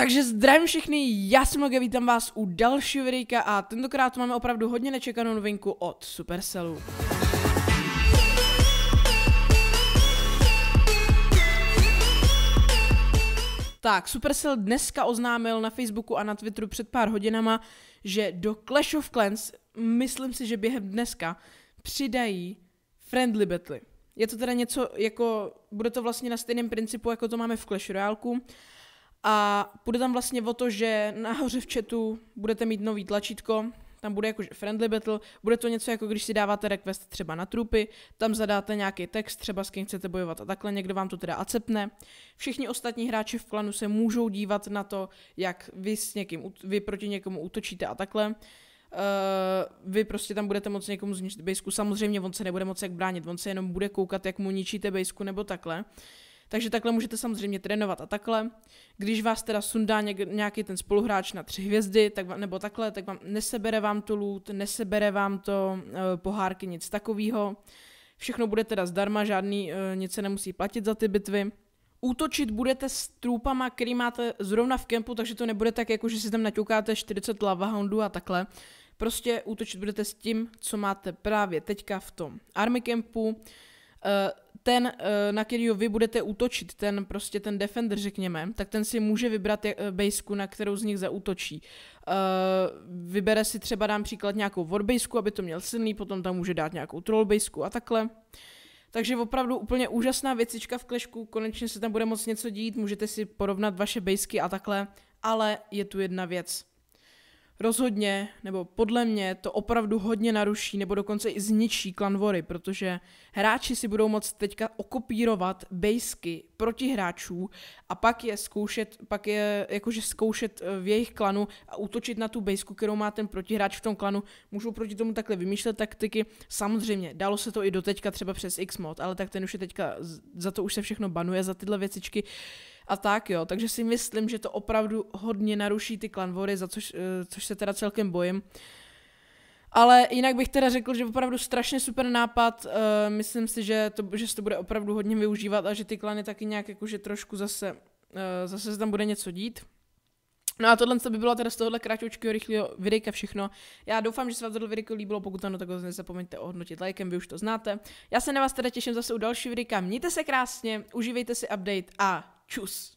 Takže zdravím všechny, já jsem Loge, vítám vás u dalšího videa a tentokrát máme opravdu hodně nečekanou novinku od Supercellu. Tak, Supercell dneska oznámil na Facebooku a na Twitteru před pár hodinama, že do Clash of Clans, myslím si, že během dneska, přidají friendly battle. Je to teda něco jako, bude to vlastně na stejném principu, jako to máme v Clash Royale. A bude tam vlastně o to, že nahoře v chatu budete mít nový tlačítko, tam bude jakože friendly battle, bude to něco jako když si dáváte request třeba na trupy, tam zadáte nějaký text, třeba s kým chcete bojovat a takhle, někdo vám to teda acepne. Všichni ostatní hráči v klanu se můžou dívat na to, jak vy, s někým, vy proti někomu útočíte a takhle. Uh, vy prostě tam budete moc někomu zničit bejsku, samozřejmě on se nebude moc jak bránit, on se jenom bude koukat, jak mu ničíte bejsku nebo takhle. Uh, takže takhle můžete samozřejmě trénovat a takhle. Když vás teda sundá nějaký ten spoluhráč na tři hvězdy, tak vám, nebo takhle, tak vám nesebere vám to loot, nesebere vám to e, pohárky, nic takového. Všechno bude teda zdarma, žádný, e, nic se nemusí platit za ty bitvy. Útočit budete s trůpama, který máte zrovna v kempu, takže to nebude tak, jako že si tam naťukáte 40 lava lavahoundů a takhle. Prostě útočit budete s tím, co máte právě teďka v tom army kempu. E, ten, eh, na kterýho vy budete útočit, ten prostě ten defender, řekněme, tak ten si může vybrat eh, baseku, na kterou z nich zaútočí. Eh, vybere si třeba, dám příklad, nějakou warbaseku, aby to měl silný, potom tam může dát nějakou trollbaseku a takhle. Takže opravdu úplně úžasná věcička v klešku, konečně se tam bude moc něco dít, můžete si porovnat vaše bejsky a takhle, ale je tu jedna věc rozhodně, nebo podle mě, to opravdu hodně naruší, nebo dokonce i zničí klanvory, protože hráči si budou moct teďka okopírovat bejsky protihráčů a pak je zkoušet, pak je jakože zkoušet eh, v jejich klanu a útočit na tu bejsku, kterou má ten protihráč v tom klanu. Můžou proti tomu takhle vymýšlet taktiky. Samozřejmě, dalo se to i do teďka třeba přes X mod, ale tak ten už je teďka, za to už se všechno banuje, za tyhle věcičky. Uh, a tak jo. Takže si myslím, že to opravdu hodně naruší ty klanvory, za což, eh, což se teda celkem bojím. Ale jinak bych teda řekl, že opravdu strašně super nápad, uh, myslím si, že, to, že se to bude opravdu hodně využívat a že ty klany taky nějak jakože trošku zase, uh, zase se tam bude něco dít. No a tohle by bylo teda z tohohle krátkoučkého rychlého videjka všechno. Já doufám, že se vám tohle video líbilo, pokud ano, tak ho nezapomeňte ohodnotit lajkem, vy už to znáte. Já se na vás teda těším zase u další videjka, mějte se krásně, užívejte si update a Tchuss!